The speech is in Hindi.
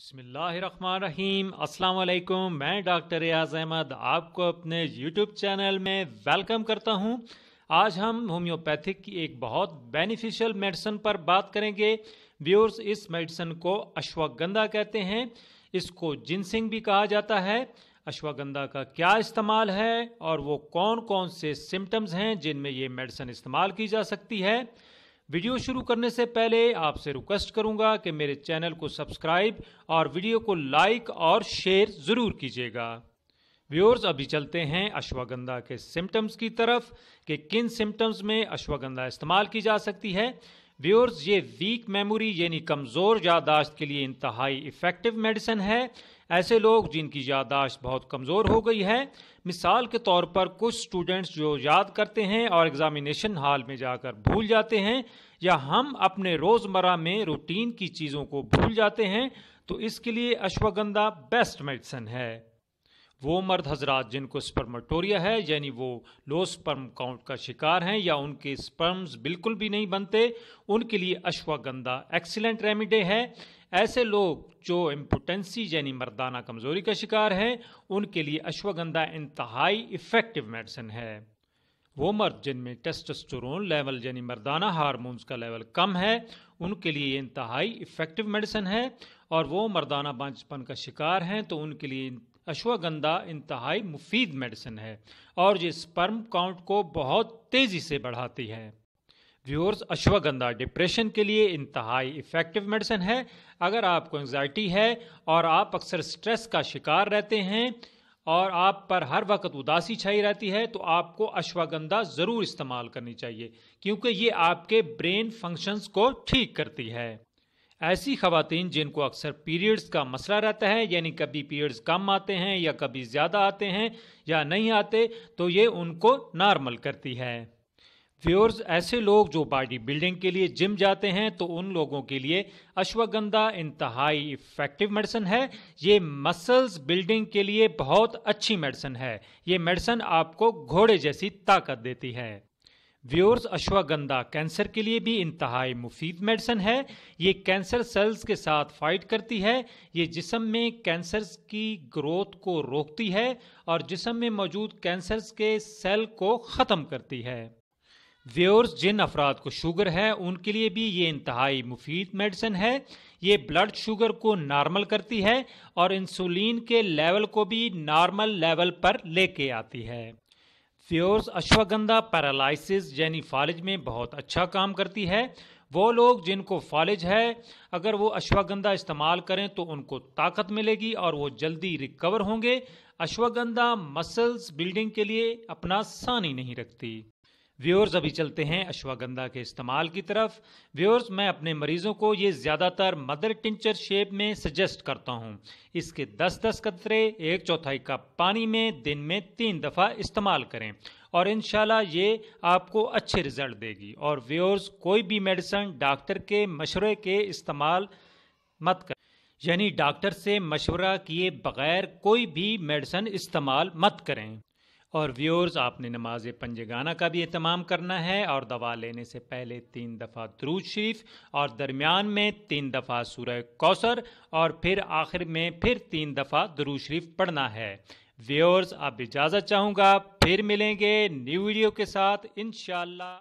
बसमीम अस्सलाम मैं डॉक्टर रियाज अहमद आपको अपने यूट्यूब चैनल में वेलकम करता हूं आज हम होम्योपैथिक की एक बहुत बेनिफिशियल मेडिसन पर बात करेंगे व्यूअर्स इस मेडिसन को अश्वगंधा कहते हैं इसको जिनसिंग भी कहा जाता है अश्वगंधा का क्या इस्तेमाल है और वो कौन कौन से सिम्टम्स हैं जिनमें ये मेडिसन इस्तेमाल की जा सकती है वीडियो शुरू करने से पहले आपसे रिक्वेस्ट करूंगा कि मेरे चैनल को सब्सक्राइब और वीडियो को लाइक और शेयर ज़रूर कीजिएगा व्यूअर्स अभी चलते हैं अश्वगंधा के सिम्टम्स की तरफ कि किन सिम्टम्स में अश्वगंधा इस्तेमाल की जा सकती है व्यूअर्स ये वीक मेमोरी यानी कमज़ोर यादाश्त के लिए इंतहाई इफ़ेक्टिव मेडिसन है ऐसे लोग जिनकी यादाश्त बहुत कमज़ोर हो गई है मिसाल के तौर पर कुछ स्टूडेंट्स जो याद करते हैं और एग्ज़ामिनेशन हॉल में जाकर भूल जाते हैं या हम अपने रोज़मर्रा में रूटीन की चीज़ों को भूल जाते हैं तो इसके लिए अश्वगंधा बेस्ट मेडिसन है वो मर्द हजरात जिनको स्पर्मटोरिया है यानी वो लो स्पर्म काउंट का शिकार हैं या उनके स्पर्म्स बिल्कुल भी नहीं बनते उनके लिए अश्वागंधा एक्सीलेंट रेमिडी है ऐसे लोग जो इम्पोटेंसी यानी मर्दाना कमज़ोरी का शिकार हैं उनके लिए अश्वगंधा इंतहाई इफ़ेक्टिव मेडिसिन है वो मर्द जिनमें टेस्टोस्टेरोन लेवल यानी मर्दाना हारमोन्स का लेवल कम है उनके लिए इंतहाई इफ़ेक्टिव मेडिसिन है और वो मर्दाना बांझपन का शिकार हैं तो उनके लिए अश्वगंधा इंतहाई मुफीद मेडिसिन है और ये स्पर्म काउंट को बहुत तेज़ी से बढ़ाती है व्यूअर्स अश्वगंधा डिप्रेशन के लिए इंतहाई इफ़ेक्टिव मेडिसिन है अगर आपको एंग्जाइटी है और आप अक्सर स्ट्रेस का शिकार रहते हैं और आप पर हर वक्त उदासी छाई रहती है तो आपको अश्वगंधा ज़रूर इस्तेमाल करनी चाहिए क्योंकि ये आपके ब्रेन फंक्शंस को ठीक करती है ऐसी खातन जिनको अक्सर पीरियड्स का मसला रहता है यानी कभी पीरियड्स कम आते हैं या कभी ज़्यादा आते हैं या नहीं आते तो ये उनको नॉर्मल करती है व्यूअर्स ऐसे लोग जो बॉडी बिल्डिंग के लिए जिम जाते हैं तो उन लोगों के लिए अश्वगंधा इंतहाई इफ़ेक्टिव मेडिसन है ये मसल्स बिल्डिंग के लिए बहुत अच्छी मेडिसन है ये मेडिसन आपको घोड़े जैसी ताकत देती है व्योर्स अश्वगंधा कैंसर के लिए भी इंतहाई मुफीद मेडिसन है ये कैंसर सेल्स के साथ फाइट करती है ये जिसम में कैंसर की ग्रोथ को रोकती है और जिसम में मौजूद कैंसर के सेल को ख़त्म करती है व्योर्स जिन अफराद को शुगर है उनके लिए भी ये इंतहाई मुफीद मेडिसन है ये ब्लड शुगर को नॉर्मल करती है और इंसुलिन के लेवल को भी नॉर्मल लेवल पर लेके आती है फ्योर्स अश्वगंधा पैरालिसिस यानी फालिज में बहुत अच्छा काम करती है वो लोग जिनको फालिज है अगर वो अश्वगंधा इस्तेमाल करें तो उनको ताकत मिलेगी और वो जल्दी रिकवर होंगे अश्वगंधा मसल्स बिल्डिंग के लिए अपना सानी नहीं रखती व्योर्स अभी चलते हैं अश्वागंधा के इस्तेमाल की तरफ व्यूअर्स मैं अपने मरीजों को ये ज़्यादातर मदर टिंचर शेप में सजेस्ट करता हूँ इसके 10-10 कतरे एक चौथाई कप पानी में दिन में तीन दफ़ा इस्तेमाल करें और इन ये आपको अच्छे रिजल्ट देगी और व्योर्स कोई भी मेडिसन डॉक्टर के मशवरे के इस्तेमाल मत करें यानी डॉक्टर से मशवरा किए बगैर कोई भी मेडिसन इस्तेमाल मत करें और व्यूअर्स आपने नमाज पंजगाना गाना का भी अहतमाम करना है और दवा लेने से पहले तीन दफ़ा द्रूज शरीफ और दरमियान में तीन दफ़ा सूरह कौसर और फिर आखिर में फिर तीन दफ़ा द्रूज शरीफ पढ़ना है व्यूअर्स आप इजाज़त चाहूँगा फिर मिलेंगे न्यू वीडियो के साथ इन